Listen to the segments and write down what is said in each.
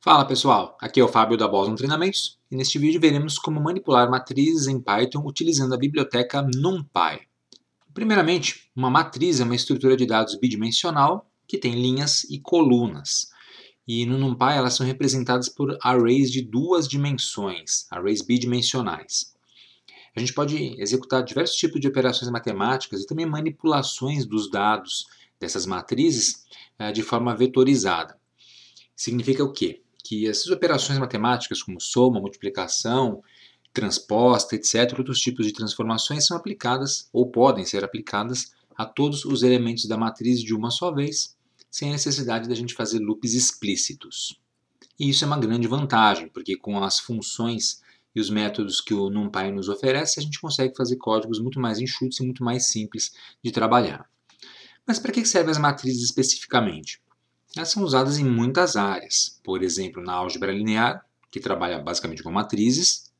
Fala pessoal, aqui é o Fábio da Boston Treinamentos e neste vídeo veremos como manipular matrizes em Python utilizando a biblioteca NumPy. Primeiramente, uma matriz é uma estrutura de dados bidimensional que tem linhas e colunas. E no NumPy elas são representadas por arrays de duas dimensões, arrays bidimensionais. A gente pode executar diversos tipos de operações matemáticas e também manipulações dos dados dessas matrizes eh, de forma vetorizada. Significa o quê? que essas operações matemáticas, como soma, multiplicação, transposta, etc., outros tipos de transformações são aplicadas ou podem ser aplicadas a todos os elementos da matriz de uma só vez, sem a necessidade da gente fazer loops explícitos. E isso é uma grande vantagem, porque com as funções e os métodos que o NumPy nos oferece, a gente consegue fazer códigos muito mais enxutos e muito mais simples de trabalhar. Mas para que servem as matrizes especificamente? Elas são usadas em muitas áreas, por exemplo, na álgebra linear, que trabalha basicamente com matrizes,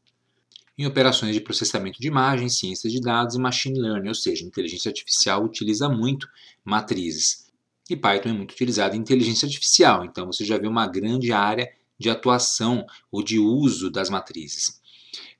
em operações de processamento de imagens, ciência de dados e machine learning, ou seja, inteligência artificial utiliza muito matrizes. E Python é muito utilizado em inteligência artificial, então você já vê uma grande área de atuação ou de uso das matrizes.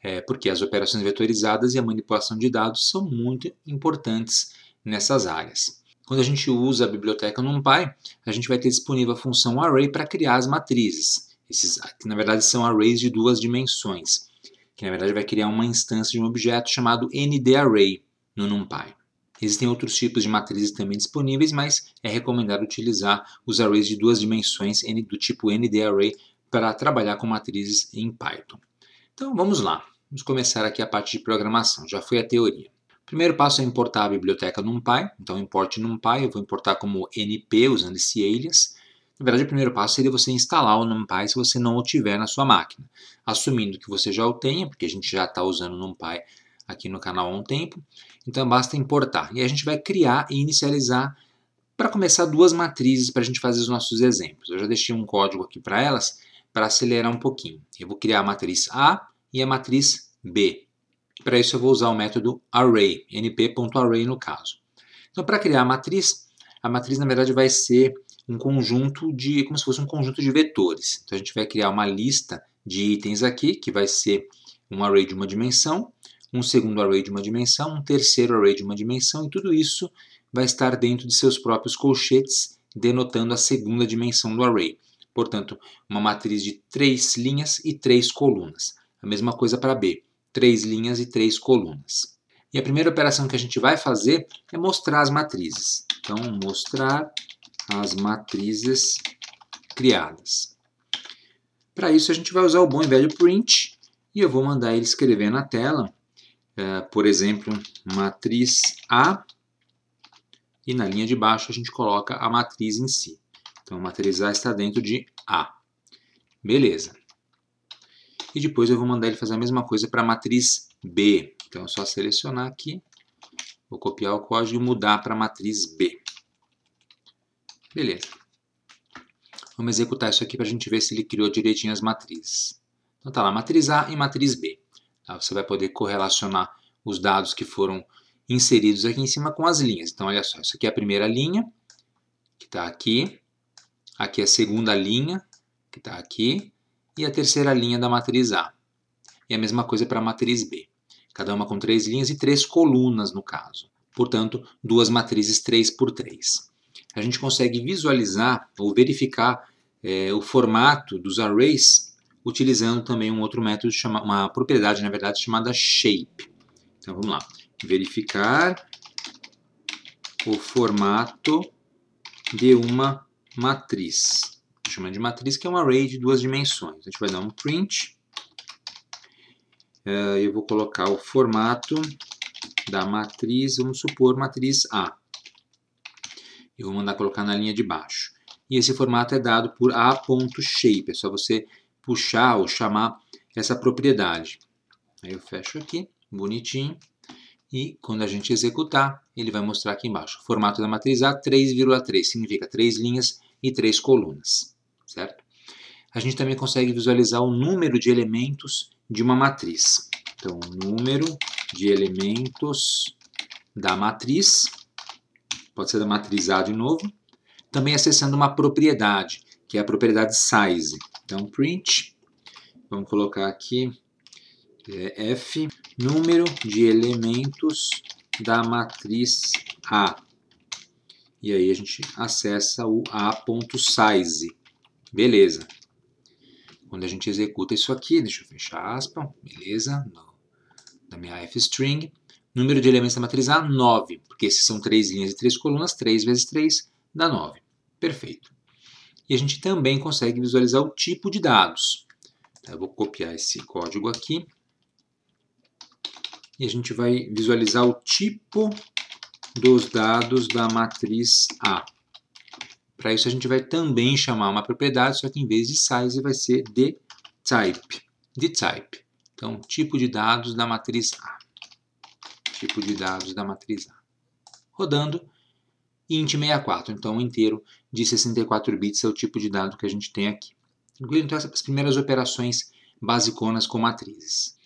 É, porque as operações vetorizadas e a manipulação de dados são muito importantes nessas áreas. Quando a gente usa a biblioteca NumPy, a gente vai ter disponível a função array para criar as matrizes. Esses, que na verdade são arrays de duas dimensões, que na verdade vai criar uma instância de um objeto chamado ndarray no NumPy. Existem outros tipos de matrizes também disponíveis, mas é recomendado utilizar os arrays de duas dimensões do tipo ndarray para trabalhar com matrizes em Python. Então vamos lá, vamos começar aqui a parte de programação, já foi a teoria primeiro passo é importar a biblioteca NumPy, então importe NumPy, eu vou importar como np usando esse alias. Na verdade, o primeiro passo seria você instalar o NumPy se você não o tiver na sua máquina. Assumindo que você já o tenha, porque a gente já está usando o NumPy aqui no canal há um tempo, então basta importar. E a gente vai criar e inicializar para começar duas matrizes para a gente fazer os nossos exemplos. Eu já deixei um código aqui para elas para acelerar um pouquinho. Eu vou criar a matriz A e a matriz B para isso eu vou usar o método array, np.array no caso. Então, para criar a matriz, a matriz na verdade vai ser um conjunto de, como se fosse um conjunto de vetores. Então, a gente vai criar uma lista de itens aqui, que vai ser um array de uma dimensão, um segundo array de uma dimensão, um terceiro array de uma dimensão, e tudo isso vai estar dentro de seus próprios colchetes, denotando a segunda dimensão do array. Portanto, uma matriz de três linhas e três colunas. A mesma coisa para B três linhas e três colunas. E a primeira operação que a gente vai fazer é mostrar as matrizes. Então, mostrar as matrizes criadas. Para isso, a gente vai usar o bom e velho print e eu vou mandar ele escrever na tela, eh, por exemplo, matriz A e na linha de baixo a gente coloca a matriz em si. Então, a matriz A está dentro de A. Beleza. E depois eu vou mandar ele fazer a mesma coisa para a matriz B. Então é só selecionar aqui, vou copiar o código e mudar para a matriz B. Beleza. Vamos executar isso aqui para a gente ver se ele criou direitinho as matrizes. Então tá lá, matriz A e matriz B. Tá? Você vai poder correlacionar os dados que foram inseridos aqui em cima com as linhas. Então olha só, isso aqui é a primeira linha, que está aqui. Aqui é a segunda linha, que está aqui e a terceira linha da matriz A. E a mesma coisa para a matriz B. Cada uma com três linhas e três colunas, no caso. Portanto, duas matrizes 3 por 3. A gente consegue visualizar ou verificar é, o formato dos arrays utilizando também um outro método, chama, uma propriedade, na verdade, chamada shape. Então, vamos lá. Verificar o formato de uma matriz. Chama de matriz, que é um array de duas dimensões. A gente vai dar um print, é, eu vou colocar o formato da matriz, vamos supor matriz A. Eu vou mandar colocar na linha de baixo. E esse formato é dado por a.shape, é só você puxar ou chamar essa propriedade. Aí eu fecho aqui, bonitinho. E quando a gente executar, ele vai mostrar aqui embaixo. Formato da matriz A, 3,3. Significa três linhas e três colunas a gente também consegue visualizar o número de elementos de uma matriz. Então, número de elementos da matriz, pode ser da matriz A de novo, também acessando uma propriedade, que é a propriedade size. Então, print, vamos colocar aqui é F, número de elementos da matriz A. E aí a gente acessa o A.size. Beleza. Quando a gente executa isso aqui, deixa eu fechar aspas, beleza, no, da minha f-string. Número de elementos da matriz A, 9, porque esses são três linhas e três colunas, 3 vezes 3 dá 9. Perfeito. E a gente também consegue visualizar o tipo de dados. Tá, eu vou copiar esse código aqui. E a gente vai visualizar o tipo dos dados da matriz A. Para isso, a gente vai também chamar uma propriedade, só que em vez de size vai ser de type. De type. Então, tipo de dados da matriz A. Tipo de dados da matriz A. Rodando, int 64. Então, inteiro de 64 bits é o tipo de dado que a gente tem aqui. Incluindo então, essas primeiras operações basiconas com matrizes.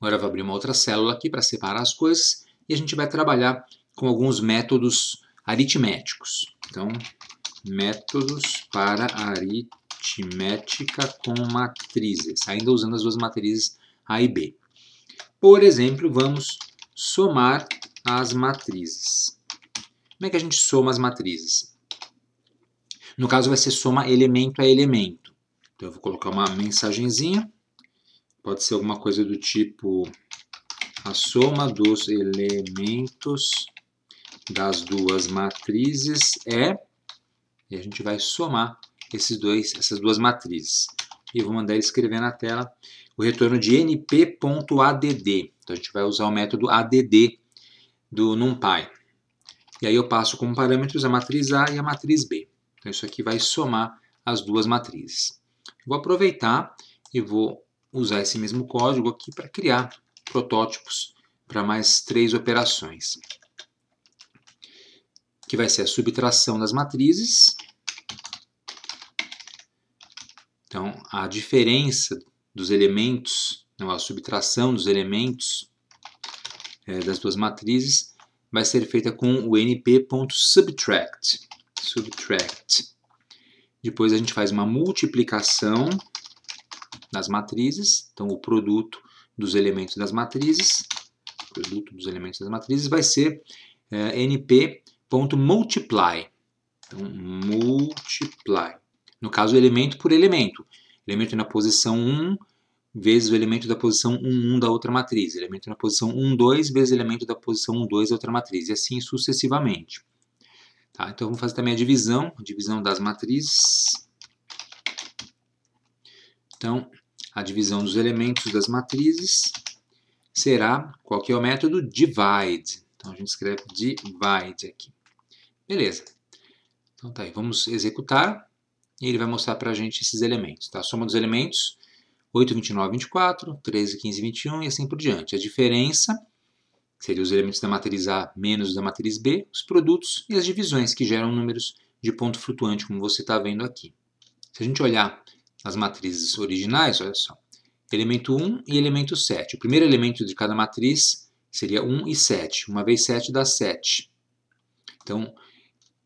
Agora, eu vou abrir uma outra célula aqui para separar as coisas e a gente vai trabalhar com alguns métodos aritméticos. Então, métodos para aritmética com matrizes, ainda usando as duas matrizes A e B. Por exemplo, vamos somar as matrizes. Como é que a gente soma as matrizes? No caso, vai ser soma elemento a elemento. Então, eu vou colocar uma mensagenzinha. Pode ser alguma coisa do tipo a soma dos elementos das duas matrizes é e a gente vai somar esses dois, essas duas matrizes. E eu vou mandar ele escrever na tela o retorno de np.add. Então a gente vai usar o método add do NumPy. E aí eu passo como parâmetros a matriz A e a matriz B. Então isso aqui vai somar as duas matrizes. Vou aproveitar e vou usar esse mesmo código aqui para criar protótipos para mais três operações que vai ser a subtração das matrizes. Então, a diferença dos elementos, não, a subtração dos elementos é, das duas matrizes vai ser feita com o np.subtract. Subtract. Depois a gente faz uma multiplicação das matrizes, então o produto dos elementos das matrizes, produto dos elementos das matrizes vai ser é, eh, np ponto multiply. Então, multiply. No caso, elemento por elemento. Elemento na posição 1 vezes o elemento da posição 1, 1 da outra matriz. Elemento na posição 1, 2 vezes elemento da posição 1, 2 da outra matriz. E assim sucessivamente. Tá? Então, vamos fazer também a divisão. Divisão das matrizes. Então, a divisão dos elementos das matrizes será, qual que é o método? Divide. Então, a gente escreve divide aqui. Beleza. Então tá aí, vamos executar e ele vai mostrar para a gente esses elementos. Tá? A soma dos elementos, 8, 29, 24, 13, 15, 21 e assim por diante. A diferença seria os elementos da matriz A menos da matriz B, os produtos e as divisões que geram números de ponto flutuante, como você está vendo aqui. Se a gente olhar as matrizes originais, olha só, elemento 1 e elemento 7. O primeiro elemento de cada matriz seria 1 e 7. Uma vez 7 dá 7. Então,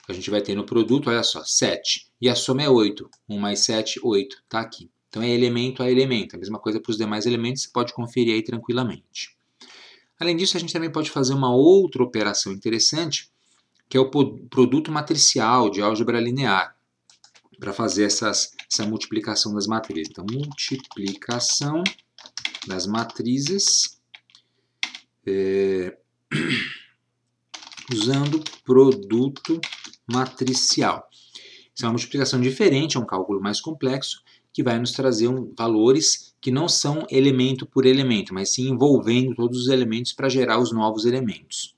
a gente vai ter no produto, olha só, 7. E a soma é 8. 1 mais 7, 8. Está aqui. Então é elemento a elemento. A mesma coisa para os demais elementos, você pode conferir aí tranquilamente. Além disso, a gente também pode fazer uma outra operação interessante, que é o produto matricial de álgebra linear, para fazer essas, essa multiplicação das matrizes. Então, multiplicação das matrizes é, usando produto matricial. Isso é uma multiplicação diferente, é um cálculo mais complexo, que vai nos trazer um, valores que não são elemento por elemento, mas sim envolvendo todos os elementos para gerar os novos elementos.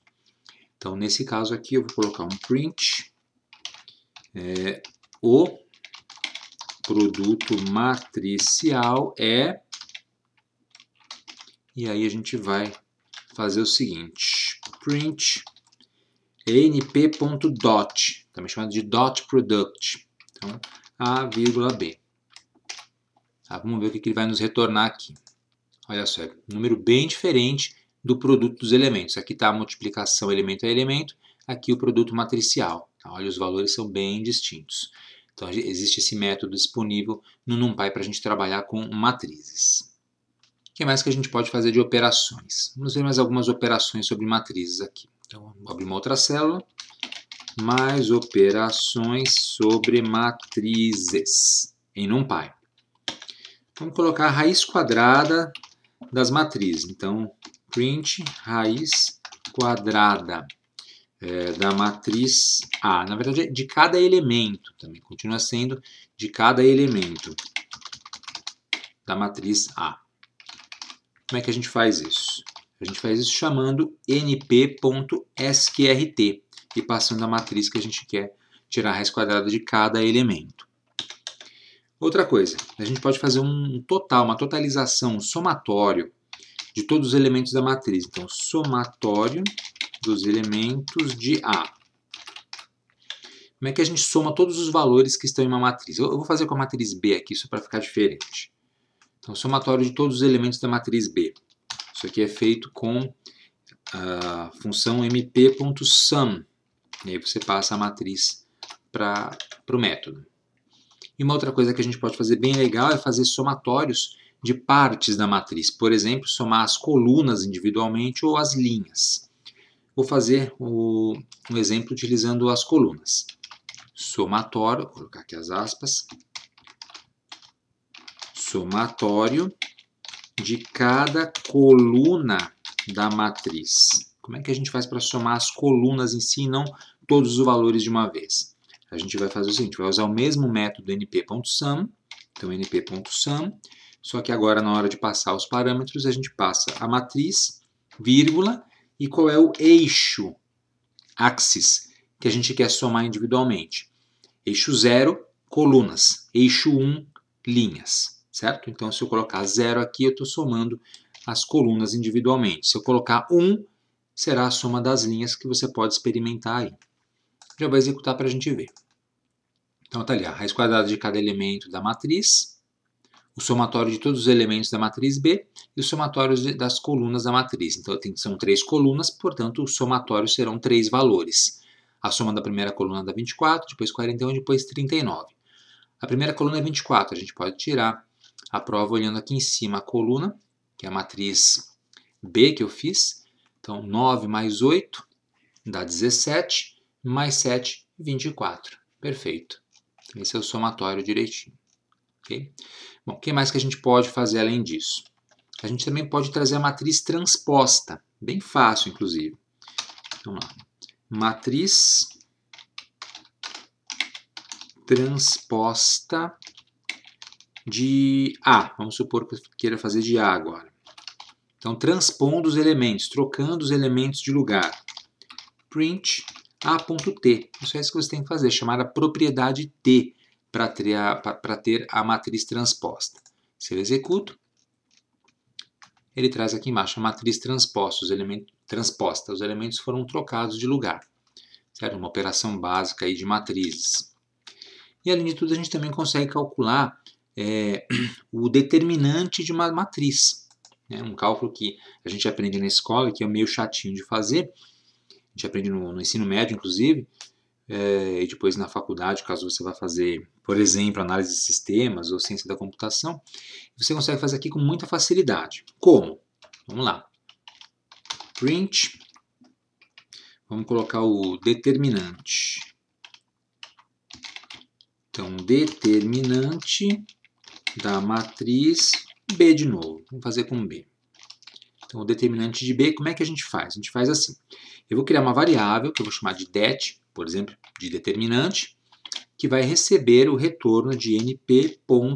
Então, nesse caso aqui, eu vou colocar um print, é, o produto matricial é, e aí a gente vai fazer o seguinte, print np.dot, também chamado de dot product. Então, A, vírgula B. Tá, vamos ver o que ele vai nos retornar aqui. Olha só, é um número bem diferente do produto dos elementos. Aqui está a multiplicação elemento a elemento, aqui o produto matricial. Tá, olha, os valores são bem distintos. Então, existe esse método disponível no NumPy para a gente trabalhar com matrizes. O que mais que a gente pode fazer de operações? Vamos ver mais algumas operações sobre matrizes aqui. Então, abre uma outra célula. Mais operações sobre matrizes em NumPy. Vamos colocar a raiz quadrada das matrizes. Então, print raiz quadrada é, da matriz A. Na verdade, é de cada elemento também. Continua sendo de cada elemento da matriz A. Como é que a gente faz isso? A gente faz isso chamando np.sqrt e passando a matriz que a gente quer tirar a raiz quadrada de cada elemento. Outra coisa, a gente pode fazer um total, uma totalização, um somatório de todos os elementos da matriz. Então, somatório dos elementos de A. Como é que a gente soma todos os valores que estão em uma matriz? Eu vou fazer com a matriz B aqui, só para ficar diferente. Então, somatório de todos os elementos da matriz B. Isso aqui é feito com a função mp.sum. E aí você passa a matriz para o método. E uma outra coisa que a gente pode fazer bem legal é fazer somatórios de partes da matriz. Por exemplo, somar as colunas individualmente ou as linhas. Vou fazer o, um exemplo utilizando as colunas. Somatório, vou colocar aqui as aspas. Somatório de cada coluna da matriz. Como é que a gente faz para somar as colunas em si e não todos os valores de uma vez? A gente vai fazer o seguinte, vai usar o mesmo método np.sum, então np.sum, só que agora na hora de passar os parâmetros a gente passa a matriz, vírgula, e qual é o eixo, axis, que a gente quer somar individualmente. Eixo 0, colunas. Eixo 1, um, linhas certo? Então, se eu colocar zero aqui, eu estou somando as colunas individualmente. Se eu colocar 1, um, será a soma das linhas que você pode experimentar aí. Já vou executar para a gente ver. Então, está ali a raiz quadrada de cada elemento da matriz, o somatório de todos os elementos da matriz B e o somatório das colunas da matriz. Então, são três colunas, portanto, o somatório serão três valores. A soma da primeira coluna dá 24, depois 41, depois 39. A primeira coluna é 24, a gente pode tirar a prova olhando aqui em cima a coluna, que é a matriz B que eu fiz. Então, 9 mais 8 dá 17, mais 7, 24. Perfeito. Esse é o somatório direitinho. Okay? Bom, o que mais que a gente pode fazer além disso? A gente também pode trazer a matriz transposta, bem fácil, inclusive. Vamos então, lá. Matriz transposta de A. Vamos supor que eu queira fazer de A agora. Então, transpondo os elementos, trocando os elementos de lugar. Print A.T. Isso é isso que você tem que fazer, chamar a propriedade T para ter, a, ter a matriz transposta. Se eu executo, ele traz aqui embaixo a matriz transposta, os elementos, transposta, os elementos foram trocados de lugar. Certo? Uma operação básica aí de matrizes. E além de tudo, a gente também consegue calcular é, o determinante de uma matriz. Né? Um cálculo que a gente aprende na escola, que é meio chatinho de fazer, a gente aprende no, no ensino médio, inclusive, é, e depois na faculdade, caso você vá fazer, por exemplo, análise de sistemas ou ciência da computação, você consegue fazer aqui com muita facilidade. Como? Vamos lá. Print. Vamos colocar o determinante. Então, determinante da matriz B de novo. Vamos fazer com B. Então, o determinante de B, como é que a gente faz? A gente faz assim. Eu vou criar uma variável que eu vou chamar de det, por exemplo, de determinante, que vai receber o retorno de np.linaug,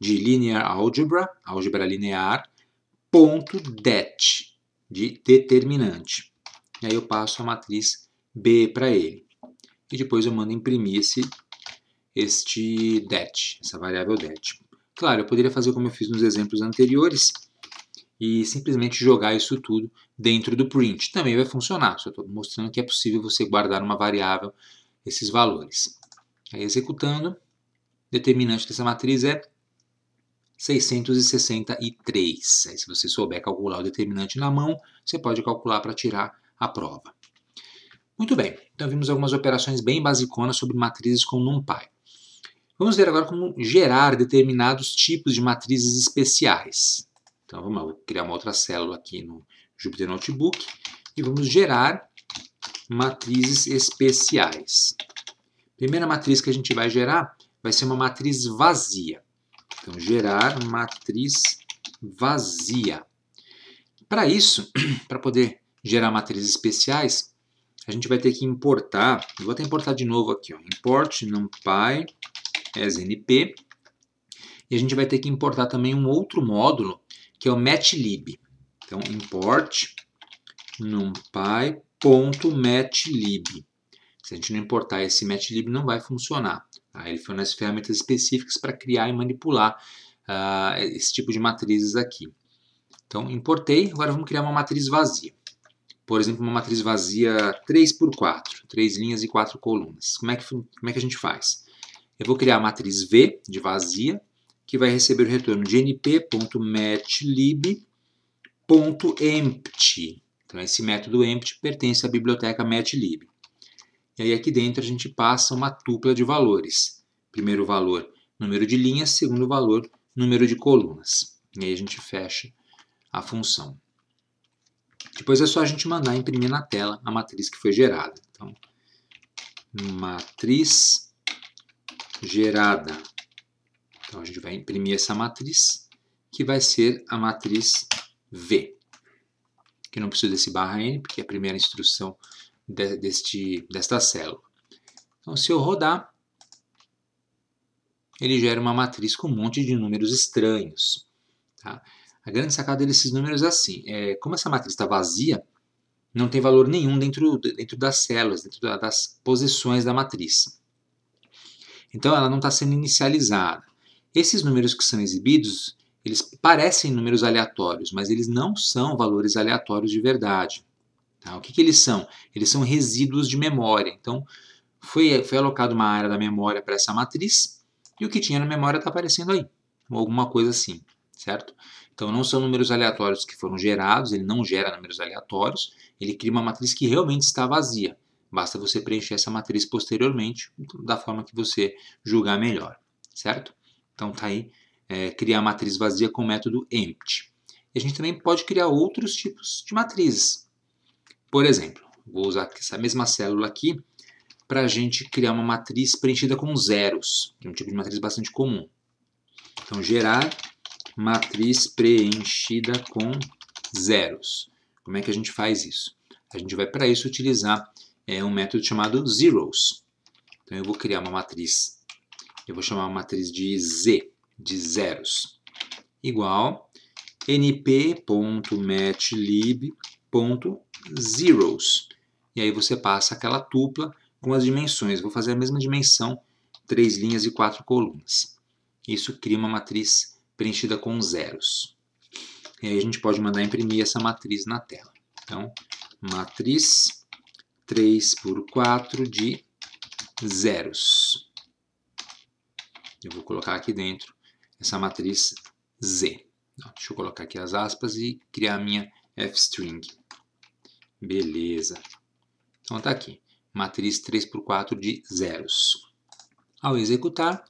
de linear algebra, álgebra linear, ponto det, de determinante. E aí eu passo a matriz B para ele. E depois eu mando imprimir esse este det, essa variável det. Claro, eu poderia fazer como eu fiz nos exemplos anteriores e simplesmente jogar isso tudo dentro do print. Também vai funcionar, só estou mostrando que é possível você guardar uma variável esses valores. Aí, executando, determinante dessa matriz é 663. Aí, se você souber calcular o determinante na mão, você pode calcular para tirar a prova. Muito bem, então vimos algumas operações bem basiconas sobre matrizes com NumPy. Vamos ver agora como gerar determinados tipos de matrizes especiais. Então vamos lá, vou criar uma outra célula aqui no Jupyter Notebook e vamos gerar matrizes especiais. Primeira matriz que a gente vai gerar vai ser uma matriz vazia. Então gerar matriz vazia. Para isso, para poder gerar matrizes especiais, a gente vai ter que importar, vou até importar de novo aqui, ó, import numpy SNP. E a gente vai ter que importar também um outro módulo, que é o matlib. Então, import numpy.matlib. Se a gente não importar esse matlib, não vai funcionar. Tá? Ele foi nas ferramentas específicas para criar e manipular uh, esse tipo de matrizes aqui. Então, importei. Agora vamos criar uma matriz vazia. Por exemplo, uma matriz vazia 3 por 4, 3 linhas e 4 colunas. Como é que, como é que a gente faz? Eu vou criar a matriz V de vazia, que vai receber o retorno de np.matlib.empty. Então, esse método empty pertence à biblioteca matlib. E aí, aqui dentro, a gente passa uma tupla de valores. Primeiro valor, número de linhas. Segundo valor, número de colunas. E aí, a gente fecha a função. Depois é só a gente mandar imprimir na tela a matriz que foi gerada. Então, matriz gerada. Então a gente vai imprimir essa matriz, que vai ser a matriz V. Que não precisa desse barra N, porque é a primeira instrução de, deste, desta célula. Então se eu rodar, ele gera uma matriz com um monte de números estranhos. Tá? A grande sacada desses números é assim, é, como essa matriz está vazia, não tem valor nenhum dentro, dentro das células, dentro da, das posições da matriz. Então ela não está sendo inicializada. Esses números que são exibidos, eles parecem números aleatórios, mas eles não são valores aleatórios de verdade. Tá? O que, que eles são? Eles são resíduos de memória. Então foi, foi alocada uma área da memória para essa matriz e o que tinha na memória está aparecendo aí, ou alguma coisa assim, certo? Então não são números aleatórios que foram gerados, ele não gera números aleatórios, ele cria uma matriz que realmente está vazia. Basta você preencher essa matriz posteriormente, então, da forma que você julgar melhor, certo? Então tá aí, é, criar matriz vazia com o método empty. E a gente também pode criar outros tipos de matrizes. Por exemplo, vou usar essa mesma célula aqui para a gente criar uma matriz preenchida com zeros, que é um tipo de matriz bastante comum. Então, gerar matriz preenchida com zeros. Como é que a gente faz isso? A gente vai para isso utilizar é um método chamado zeros. Então eu vou criar uma matriz, eu vou chamar a matriz de Z, de zeros, igual np.matlib.zeros. E aí você passa aquela tupla com as dimensões. Vou fazer a mesma dimensão, três linhas e quatro colunas. Isso cria uma matriz preenchida com zeros. E aí a gente pode mandar imprimir essa matriz na tela. Então, matriz 3 por 4 de zeros. Eu vou colocar aqui dentro essa matriz Z. Deixa eu colocar aqui as aspas e criar a minha f-string. Beleza. Então está aqui, matriz 3 por 4 de zeros. Ao executar,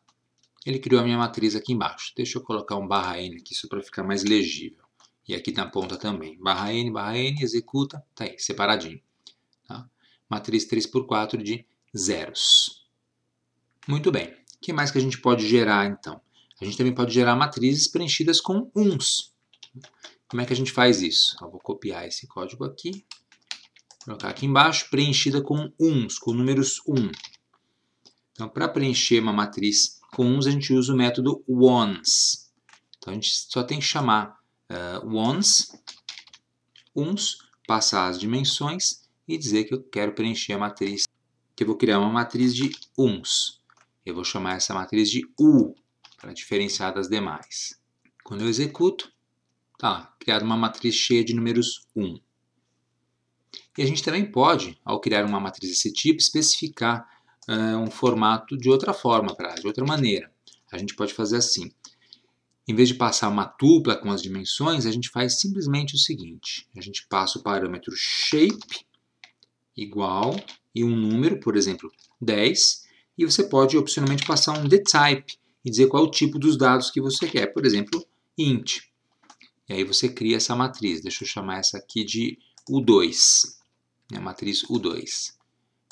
ele criou a minha matriz aqui embaixo. Deixa eu colocar um barra n aqui só para ficar mais legível. E aqui na ponta também. Barra n, barra n, executa, tá aí, separadinho matriz 3x4 de zeros. Muito bem, o que mais que a gente pode gerar então? A gente também pode gerar matrizes preenchidas com uns. Como é que a gente faz isso? Eu vou copiar esse código aqui, colocar aqui embaixo, preenchida com uns, com números 1. Então, para preencher uma matriz com uns, a gente usa o método ones. Então, a gente só tem que chamar uh, ones, uns, passar as dimensões e dizer que eu quero preencher a matriz, que eu vou criar uma matriz de uns. Eu vou chamar essa matriz de U, para diferenciar das demais. Quando eu executo, tá criado uma matriz cheia de números 1. E a gente também pode, ao criar uma matriz desse tipo, especificar uh, um formato de outra forma, pra, de outra maneira. A gente pode fazer assim. Em vez de passar uma tupla com as dimensões, a gente faz simplesmente o seguinte. A gente passa o parâmetro shape igual e um número, por exemplo, 10, e você pode opcionalmente passar um dtype e dizer qual é o tipo dos dados que você quer, por exemplo, int. E aí você cria essa matriz, deixa eu chamar essa aqui de U2, né, matriz U2.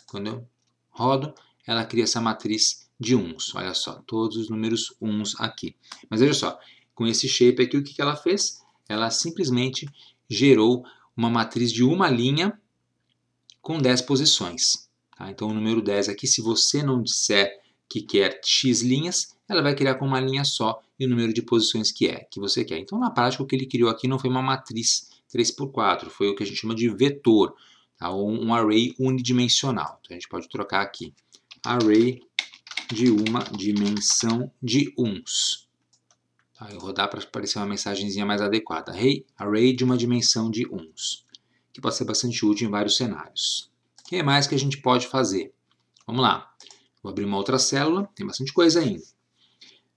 Quando eu rodo, ela cria essa matriz de uns, olha só, todos os números uns aqui. Mas veja só, com esse shape aqui, o que ela fez? Ela simplesmente gerou uma matriz de uma linha com 10 posições. Tá? Então, o número 10 aqui, se você não disser que quer x linhas, ela vai criar com uma linha só e o número de posições que é que você quer. Então, na prática, o que ele criou aqui não foi uma matriz 3 por 4, foi o que a gente chama de vetor, tá? ou um array unidimensional. Então, a gente pode trocar aqui, array de uma dimensão de uns. Tá? Eu vou rodar para aparecer uma mensagenzinha mais adequada, array, array de uma dimensão de uns que pode ser bastante útil em vários cenários. O que mais que a gente pode fazer? Vamos lá. Vou abrir uma outra célula, tem bastante coisa ainda.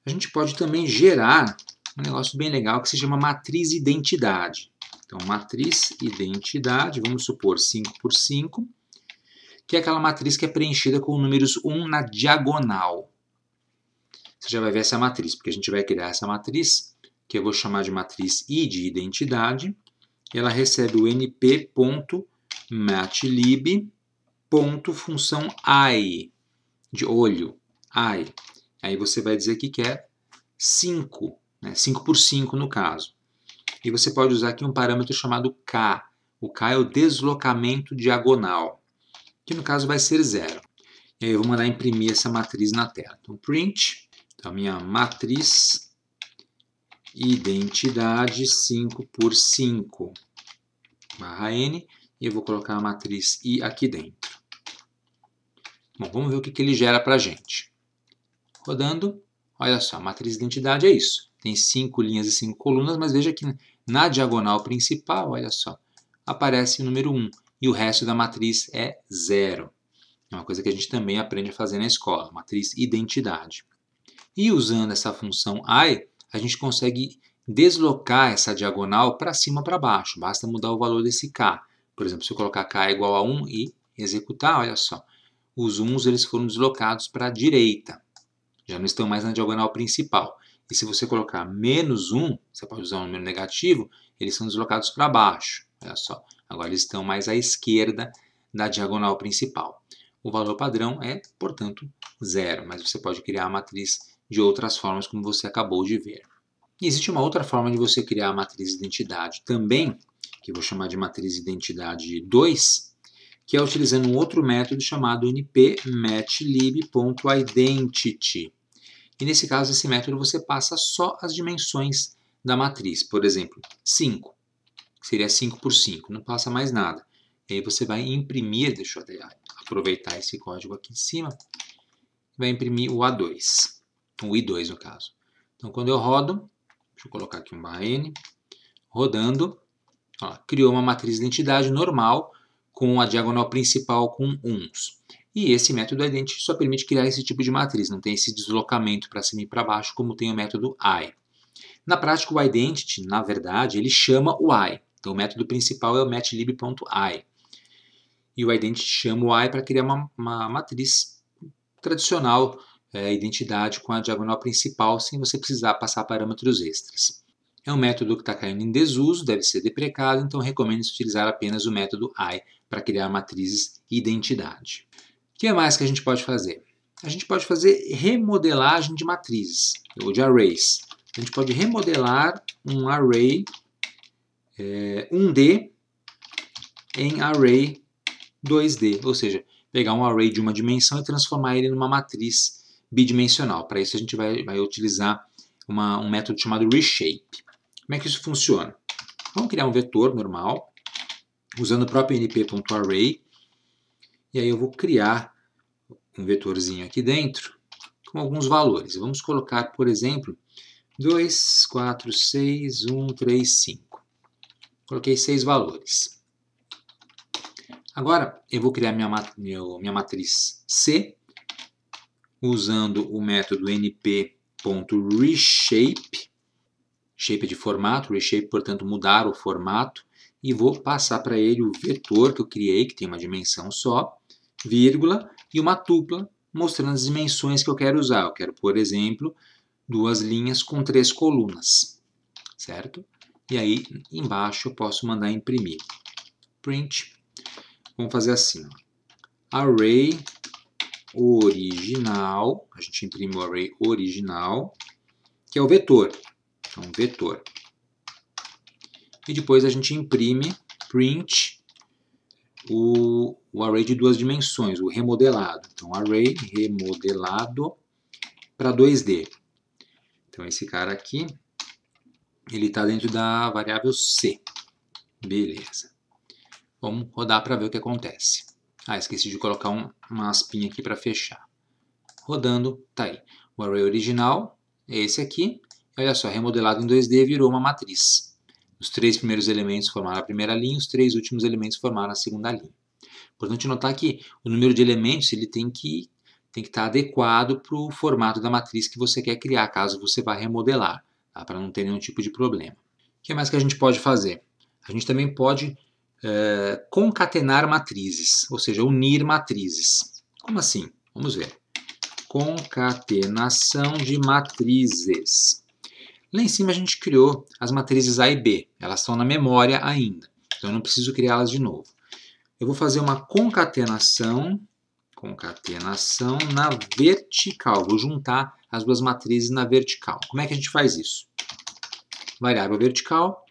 A gente pode também gerar um negócio bem legal que se chama matriz identidade. Então, matriz identidade, vamos supor 5 por 5, que é aquela matriz que é preenchida com números 1 na diagonal. Você já vai ver essa matriz, porque a gente vai criar essa matriz, que eu vou chamar de matriz I de identidade, ela recebe o np.matlib.função i, de olho, i. Aí você vai dizer que quer 5, 5 né, por 5 no caso. E você pode usar aqui um parâmetro chamado k. O k é o deslocamento diagonal, que no caso vai ser zero. E aí eu vou mandar imprimir essa matriz na tela. Então, print, então a minha matriz identidade 5 por 5 barra n, e eu vou colocar a matriz i aqui dentro. Bom, vamos ver o que, que ele gera para a gente. Rodando, olha só, a matriz identidade é isso. Tem 5 linhas e 5 colunas, mas veja que na diagonal principal, olha só, aparece o número 1 um, e o resto da matriz é zero. É uma coisa que a gente também aprende a fazer na escola, matriz identidade. E usando essa função i, a gente consegue deslocar essa diagonal para cima para baixo. Basta mudar o valor desse k. Por exemplo, se eu colocar k igual a 1 e executar, olha só, os 1s eles foram deslocados para a direita. Já não estão mais na diagonal principal. E se você colocar menos 1, você pode usar um número negativo, eles são deslocados para baixo. Olha só, agora eles estão mais à esquerda da diagonal principal. O valor padrão é, portanto, zero, mas você pode criar a matriz de outras formas, como você acabou de ver. E existe uma outra forma de você criar a matriz identidade também, que eu vou chamar de matriz identidade 2, que é utilizando um outro método chamado npmatlib.identity. E nesse caso, esse método você passa só as dimensões da matriz. Por exemplo, 5, seria 5 por 5, não passa mais nada. E aí você vai imprimir, deixa eu aproveitar esse código aqui em cima, vai imprimir o A2 um e 2 no caso. Então, quando eu rodo, deixa eu colocar aqui um barra N, rodando, ó, criou uma matriz de identidade normal com a diagonal principal com uns. E esse método identity só permite criar esse tipo de matriz, não tem esse deslocamento para cima e para baixo como tem o método i. Na prática, o identity, na verdade, ele chama o i. Então, o método principal é o matlib.i. E o identity chama o i para criar uma, uma matriz tradicional é, identidade com a diagonal principal sem você precisar passar parâmetros extras. É um método que está caindo em desuso, deve ser deprecado, então recomendo-se utilizar apenas o método I para criar matrizes e identidade. O que mais que a gente pode fazer? A gente pode fazer remodelagem de matrizes, ou de arrays. A gente pode remodelar um array é, 1D em array 2D, ou seja, pegar um array de uma dimensão e transformar ele numa matriz bidimensional. Para isso a gente vai, vai utilizar uma, um método chamado reshape. Como é que isso funciona? Vamos criar um vetor normal, usando o próprio np.array, e aí eu vou criar um vetorzinho aqui dentro com alguns valores. Vamos colocar, por exemplo, 2, 4, 6, 1, 3, 5. Coloquei seis valores. Agora eu vou criar minha, minha matriz C, usando o método np.reshape, shape de formato, reshape, portanto, mudar o formato, e vou passar para ele o vetor que eu criei, que tem uma dimensão só, vírgula, e uma tupla mostrando as dimensões que eu quero usar. Eu quero, por exemplo, duas linhas com três colunas, certo? E aí, embaixo, eu posso mandar imprimir. Print. Vamos fazer assim, ó. array original, a gente imprime o array original, que é o vetor. Então, vetor. E depois a gente imprime print o, o array de duas dimensões, o remodelado. Então, array remodelado para 2D. Então, esse cara aqui, ele está dentro da variável C. Beleza. Vamos rodar para ver o que acontece. Ah, esqueci de colocar um, uma aspinha aqui para fechar. Rodando, tá aí. O array original é esse aqui. Olha só, remodelado em 2D virou uma matriz. Os três primeiros elementos formaram a primeira linha, os três últimos elementos formaram a segunda linha. Importante notar que o número de elementos ele tem que tem que estar tá adequado para o formato da matriz que você quer criar, caso você vá remodelar, tá? para não ter nenhum tipo de problema. O que mais que a gente pode fazer? A gente também pode eh, concatenar matrizes, ou seja, unir matrizes. Como assim? Vamos ver. Concatenação de matrizes. Lá em cima a gente criou as matrizes A e B, elas estão na memória ainda, então eu não preciso criá-las de novo. Eu vou fazer uma concatenação, concatenação na vertical, vou juntar as duas matrizes na vertical. Como é que a gente faz isso? Variável vertical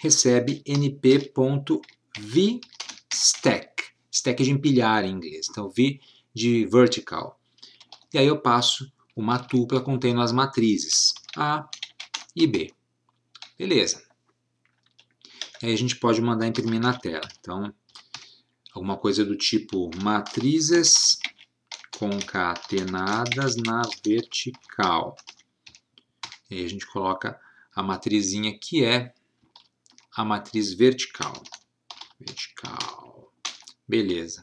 recebe np.1 V-stack. Stack de empilhar em inglês. Então, V de vertical. E aí eu passo uma tupla contendo as matrizes A e B. Beleza. E aí a gente pode mandar imprimir na tela. Então, alguma coisa do tipo matrizes concatenadas na vertical. E aí a gente coloca a matrizinha que é a matriz vertical vertical. Beleza.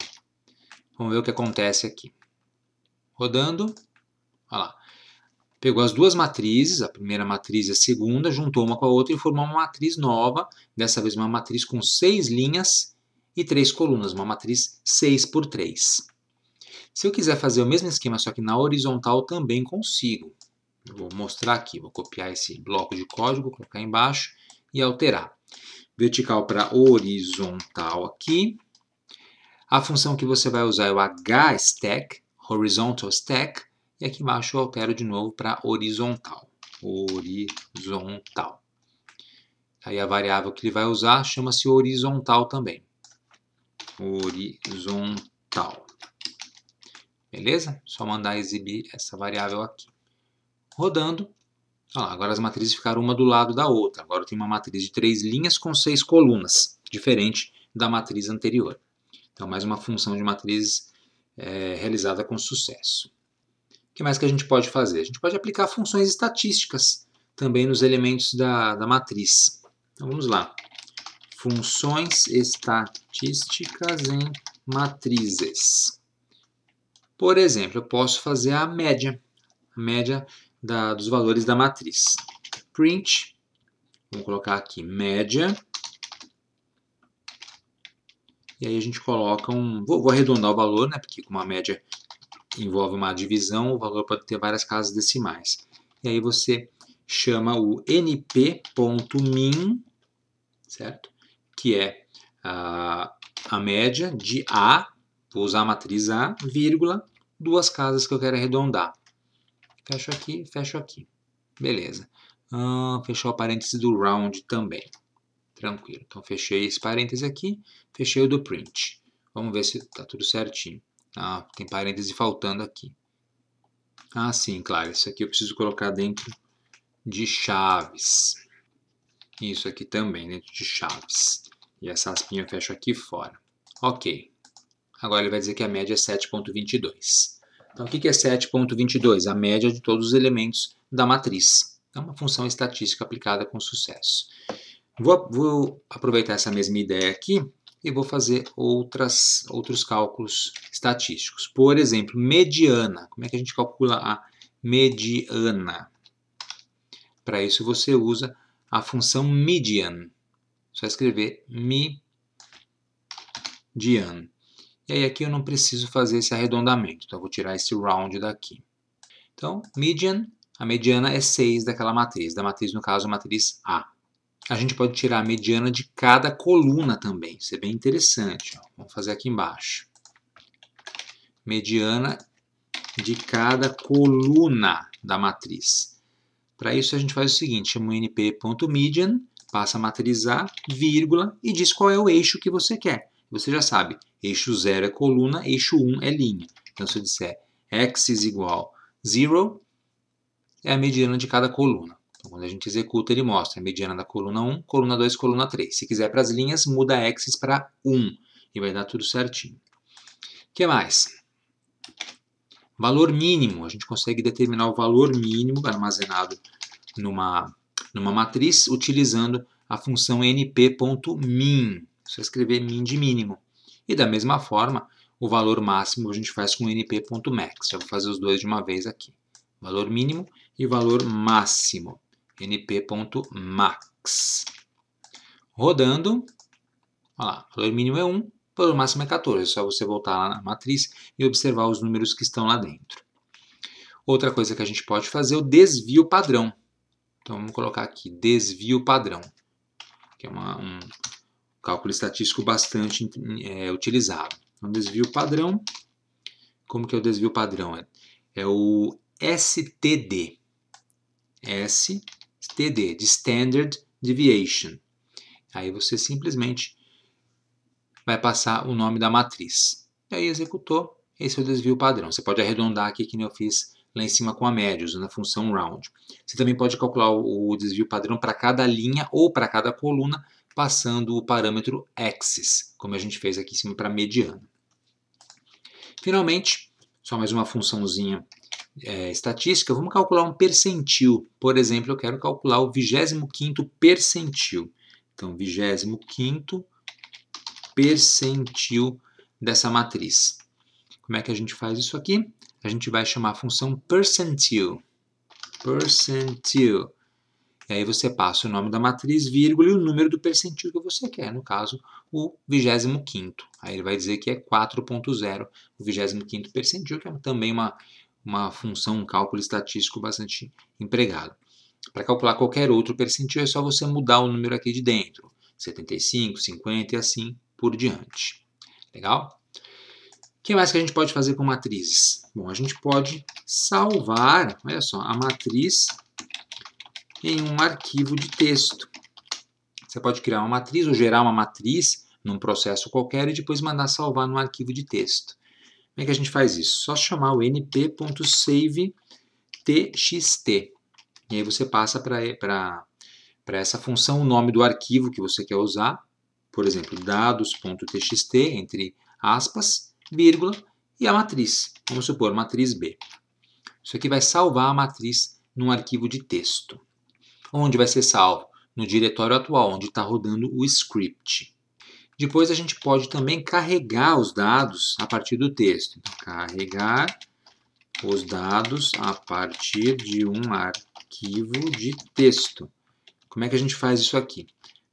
Vamos ver o que acontece aqui. Rodando. Olha lá. Pegou as duas matrizes, a primeira matriz e a segunda, juntou uma com a outra e formou uma matriz nova, dessa vez uma matriz com seis linhas e três colunas, uma matriz 6 por 3. Se eu quiser fazer o mesmo esquema, só que na horizontal, também consigo. vou mostrar aqui, vou copiar esse bloco de código, colocar embaixo e alterar vertical para horizontal aqui. A função que você vai usar é o hstack, horizontal stack, e aqui embaixo eu altero de novo para horizontal, horizontal. Aí a variável que ele vai usar chama-se horizontal também, horizontal. Beleza? Só mandar exibir essa variável aqui. Rodando, ah, agora as matrizes ficaram uma do lado da outra. Agora eu tenho uma matriz de três linhas com seis colunas, diferente da matriz anterior. Então, mais uma função de matriz é, realizada com sucesso. O que mais que a gente pode fazer? A gente pode aplicar funções estatísticas também nos elementos da, da matriz. Então, vamos lá. Funções estatísticas em matrizes. Por exemplo, eu posso fazer a média. A média da, dos valores da matriz. Print, vamos colocar aqui média, e aí a gente coloca um... Vou, vou arredondar o valor, né, porque como a média envolve uma divisão, o valor pode ter várias casas decimais. E aí você chama o np.min, certo? Que é a, a média de A, vou usar a matriz A, vírgula, duas casas que eu quero arredondar fecho aqui, fecho aqui. Beleza. Ah, fechou o parêntese do round também. Tranquilo. Então, fechei esse parêntese aqui, fechei o do print. Vamos ver se está tudo certinho. Ah, tem parêntese faltando aqui. Ah, sim, claro. Isso aqui eu preciso colocar dentro de chaves. Isso aqui também dentro de chaves. E essa aspinha eu fecho aqui fora. Ok. Agora ele vai dizer que a média é 7.22. Então, o que é 7.22? A média de todos os elementos da matriz. É uma função estatística aplicada com sucesso. Vou, vou aproveitar essa mesma ideia aqui e vou fazer outras, outros cálculos estatísticos. Por exemplo, mediana. Como é que a gente calcula a mediana? Para isso você usa a função median. Só escrever median. E aí aqui eu não preciso fazer esse arredondamento, então eu vou tirar esse round daqui. Então, median, a mediana é 6 daquela matriz, da matriz, no caso, a matriz A. A gente pode tirar a mediana de cada coluna também, isso é bem interessante. Ó. Vamos fazer aqui embaixo. Mediana de cada coluna da matriz. Para isso, a gente faz o seguinte, chama o np.median, passa a matriz A, vírgula, e diz qual é o eixo que você quer. Você já sabe, eixo 0 é coluna, eixo 1 um é linha. Então, se eu disser axis igual zero, é a mediana de cada coluna. Então, quando a gente executa, ele mostra a mediana da coluna 1, coluna 2, coluna 3. Se quiser para as linhas, muda x axis para 1 e vai dar tudo certinho. O que mais? Valor mínimo. A gente consegue determinar o valor mínimo armazenado numa, numa matriz utilizando a função np.min. Só escrever min de mínimo. E da mesma forma, o valor máximo a gente faz com np.max. Já vou fazer os dois de uma vez aqui. Valor mínimo e valor máximo. np.max. Rodando, olha lá, valor mínimo é 1, valor máximo é 14. É só você voltar lá na matriz e observar os números que estão lá dentro. Outra coisa que a gente pode fazer é o desvio padrão. Então vamos colocar aqui desvio padrão, que é uma, um cálculo estatístico bastante é, utilizado. Um então, desvio padrão, como que é o desvio padrão? É, é o STD, STD, de Standard Deviation. Aí você simplesmente vai passar o nome da matriz. E aí executou, esse é o desvio padrão. Você pode arredondar aqui, que eu fiz lá em cima com a média, usando a função round. Você também pode calcular o desvio padrão para cada linha ou para cada coluna, passando o parâmetro axis, como a gente fez aqui em cima para mediana. Finalmente, só mais uma funçãozinha é, estatística, vamos calcular um percentil. Por exemplo, eu quero calcular o 25º percentil. Então, 25º percentil dessa matriz. Como é que a gente faz isso aqui? A gente vai chamar a função percentil. Percentil. E aí você passa o nome da matriz, vírgula, e o número do percentil que você quer, no caso, o 25. Aí ele vai dizer que é 4.0, o 25 percentil, que é também uma, uma função, um cálculo estatístico bastante empregado. Para calcular qualquer outro percentil, é só você mudar o número aqui de dentro, 75, 50 e assim por diante. Legal? O que mais que a gente pode fazer com matrizes? Bom, a gente pode salvar, olha só, a matriz em um arquivo de texto. Você pode criar uma matriz ou gerar uma matriz num processo qualquer e depois mandar salvar num arquivo de texto. Como é que a gente faz isso? Só chamar o np.save.txt. E aí você passa para essa função o nome do arquivo que você quer usar, por exemplo, dados.txt, entre aspas, vírgula, e a matriz. Vamos supor, matriz B. Isso aqui vai salvar a matriz num arquivo de texto onde vai ser salvo no diretório atual, onde está rodando o script. Depois a gente pode também carregar os dados a partir do texto. Então, carregar os dados a partir de um arquivo de texto. Como é que a gente faz isso aqui?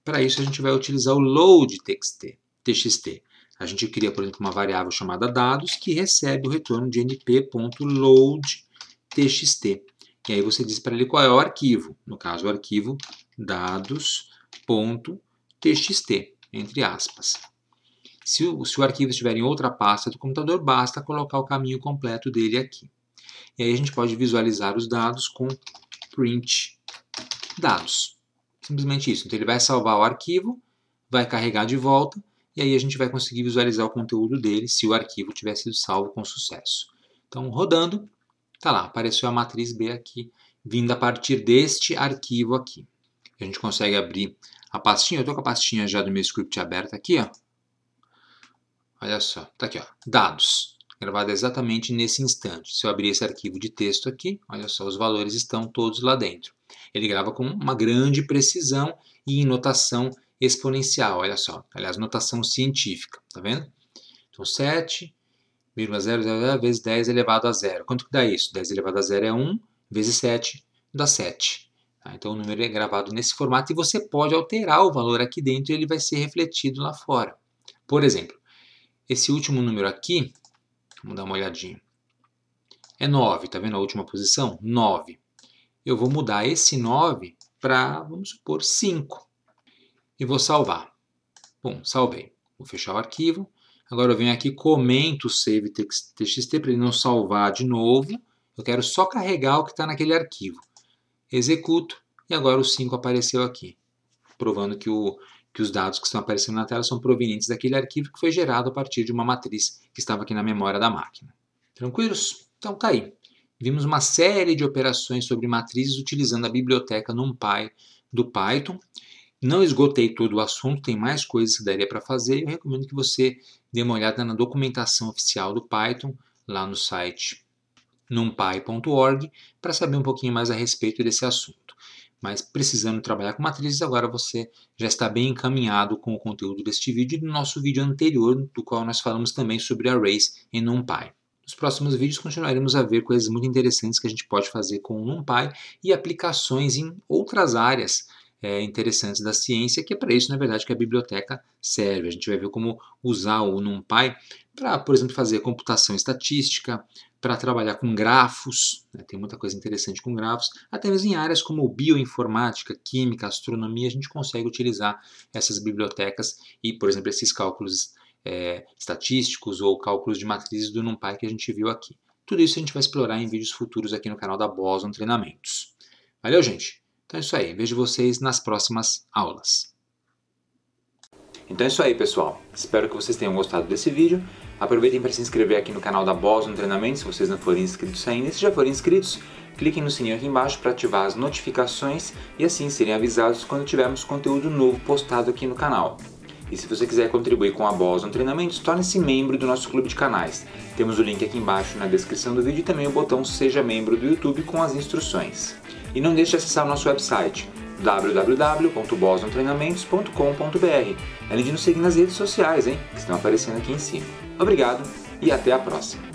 Para isso a gente vai utilizar o load txt, txt. A gente cria, por exemplo, uma variável chamada dados que recebe o retorno de np.load txt que aí você diz para ele qual é o arquivo, no caso o arquivo dados.txt, entre aspas. Se o, se o arquivo estiver em outra pasta do computador, basta colocar o caminho completo dele aqui. E aí a gente pode visualizar os dados com print dados. Simplesmente isso. Então ele vai salvar o arquivo, vai carregar de volta, e aí a gente vai conseguir visualizar o conteúdo dele se o arquivo tiver sido salvo com sucesso. Então, rodando, Tá lá, apareceu a matriz B aqui, vinda a partir deste arquivo aqui. A gente consegue abrir a pastinha, eu estou com a pastinha já do meu script aberta aqui, ó. Olha só, tá aqui, ó, dados, gravado exatamente nesse instante. Se eu abrir esse arquivo de texto aqui, olha só, os valores estão todos lá dentro. Ele grava com uma grande precisão e em notação exponencial, olha só. Aliás, notação científica, tá vendo? Então, 7, 0,00 vezes 10 elevado a 0. Quanto que dá isso? 10 elevado a 0 é 1, vezes 7 dá 7. Tá? Então o número é gravado nesse formato e você pode alterar o valor aqui dentro e ele vai ser refletido lá fora. Por exemplo, esse último número aqui, vamos dar uma olhadinha, é 9, tá vendo a última posição? 9. Eu vou mudar esse 9 para, vamos supor, 5. E vou salvar. Bom, salvei. Vou fechar o arquivo. Agora eu venho aqui, comento o save txt para ele não salvar de novo. Eu quero só carregar o que está naquele arquivo. Executo e agora o 5 apareceu aqui, provando que, o, que os dados que estão aparecendo na tela são provenientes daquele arquivo que foi gerado a partir de uma matriz que estava aqui na memória da máquina. Tranquilos? Então tá aí. Vimos uma série de operações sobre matrizes utilizando a biblioteca NumPy do Python. Não esgotei todo o assunto, tem mais coisas que daria para fazer. Eu recomendo que você dê uma olhada na documentação oficial do Python lá no site numpy.org para saber um pouquinho mais a respeito desse assunto. Mas precisando trabalhar com matrizes, agora você já está bem encaminhado com o conteúdo deste vídeo e do nosso vídeo anterior, do qual nós falamos também sobre arrays em NumPy. Nos próximos vídeos continuaremos a ver coisas muito interessantes que a gente pode fazer com o NumPy e aplicações em outras áreas é, interessantes da ciência, que é para isso, na verdade, que a biblioteca serve. A gente vai ver como usar o NumPy para, por exemplo, fazer computação estatística, para trabalhar com grafos, né? tem muita coisa interessante com grafos, até mesmo em áreas como bioinformática, química, astronomia, a gente consegue utilizar essas bibliotecas e, por exemplo, esses cálculos é, estatísticos ou cálculos de matrizes do NumPy que a gente viu aqui. Tudo isso a gente vai explorar em vídeos futuros aqui no canal da Boson Treinamentos. Valeu, gente! Então é isso aí, vejo vocês nas próximas aulas. Então é isso aí, pessoal. Espero que vocês tenham gostado desse vídeo. Aproveitem para se inscrever aqui no canal da no Treinamento, se vocês não forem inscritos ainda. E se já forem inscritos, cliquem no sininho aqui embaixo para ativar as notificações e assim serem avisados quando tivermos conteúdo novo postado aqui no canal. E se você quiser contribuir com a no Treinamento, torne-se membro do nosso clube de canais. Temos o link aqui embaixo na descrição do vídeo e também o botão Seja Membro do YouTube com as instruções. E não deixe de acessar o nosso website www.bosontreinamentos.com.br, além de nos seguir nas redes sociais, hein, que estão aparecendo aqui em cima. Obrigado e até a próxima!